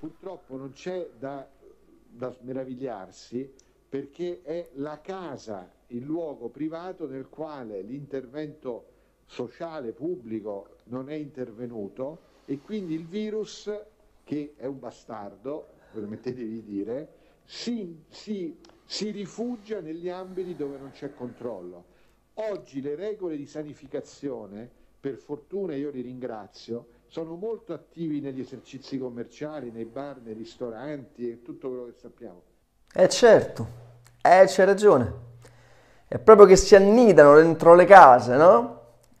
purtroppo non c'è da, da meravigliarsi perché è la casa, il luogo privato nel quale l'intervento sociale, pubblico non è intervenuto e quindi il virus, che è un bastardo, permettetevi di dire, si, si, si rifugia negli ambiti dove non c'è controllo. Oggi le regole di sanificazione per fortuna io li ringrazio, sono molto attivi negli esercizi commerciali, nei bar, nei ristoranti e tutto quello che sappiamo. Eh certo, eh c'è ragione. È proprio che si annidano dentro le case, no?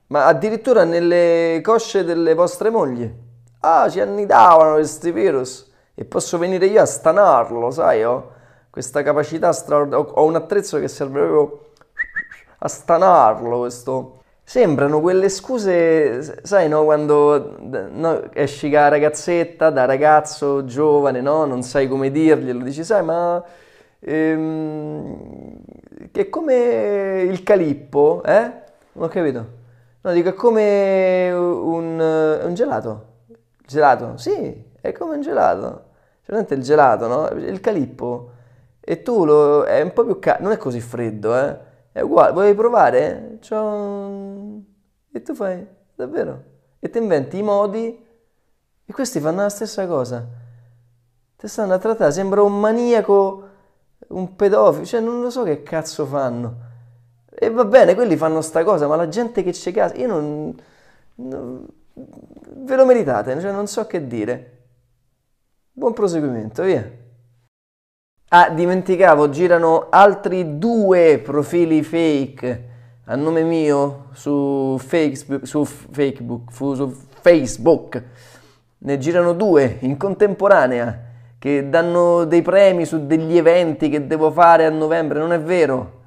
Ma addirittura nelle cosce delle vostre mogli. Ah, ci annidavano questi virus. E posso venire io a stanarlo, sai? Ho oh? questa capacità straordinaria. Ho un attrezzo che serve proprio a stanarlo, questo Sembrano quelle scuse, sai, no, quando no, esci da ragazzetta, da ragazzo giovane, no? Non sai come dirglielo, dici, sai, ma... Ehm, è come il calippo, eh? Non ho capito. No, dico, è come un, un gelato. Gelato, sì, è come un gelato. Cioè, il gelato, no? Il calippo. E tu lo... è un po' più caldo, non è così freddo, eh? È uguale, vuoi provare? Ciao. E tu fai, davvero? E ti inventi i modi e questi fanno la stessa cosa. Ti stanno a trattare, sembra un maniaco, un pedofilo, cioè non lo so che cazzo fanno. E va bene, quelli fanno sta cosa, ma la gente che c'è casa, io non, non ve lo meritate, cioè non so che dire. Buon proseguimento, via. Ah, dimenticavo, girano altri due profili fake a nome mio su Facebook, su Facebook, su Facebook. Ne girano due in contemporanea che danno dei premi su degli eventi che devo fare a novembre, non è vero?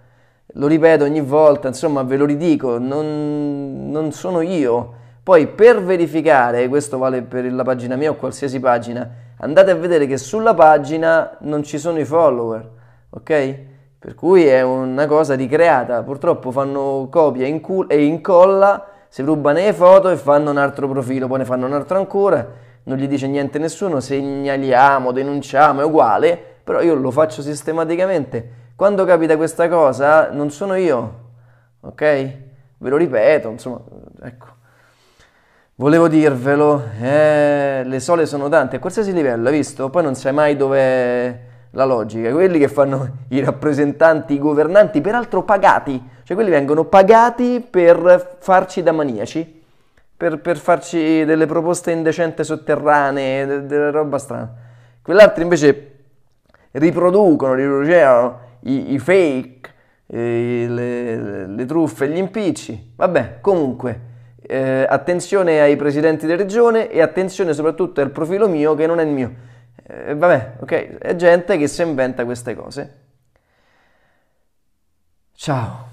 Lo ripeto ogni volta, insomma ve lo ridico, non, non sono io poi per verificare, questo vale per la pagina mia o qualsiasi pagina, andate a vedere che sulla pagina non ci sono i follower, ok? Per cui è una cosa ricreata, purtroppo fanno copia incul- e incolla, si rubano le foto e fanno un altro profilo, poi ne fanno un altro ancora, non gli dice niente nessuno, segnaliamo, denunciamo, è uguale, però io lo faccio sistematicamente. Quando capita questa cosa non sono io, ok? Ve lo ripeto, insomma, ecco. Volevo dirvelo, eh, le sole sono tante, a qualsiasi livello, hai visto? Poi non sai mai dove la logica. Quelli che fanno i rappresentanti, i governanti, peraltro pagati, cioè quelli vengono pagati per farci da maniaci, per, per farci delle proposte indecente sotterranee, della de roba strana. Quell'altro invece riproducono, riproducono i, i fake, eh, le, le truffe, gli impicci. Vabbè, comunque eh, attenzione ai presidenti di regione e attenzione soprattutto al profilo mio che non è il mio. Eh, vabbè, ok, è gente che si inventa queste cose. Ciao.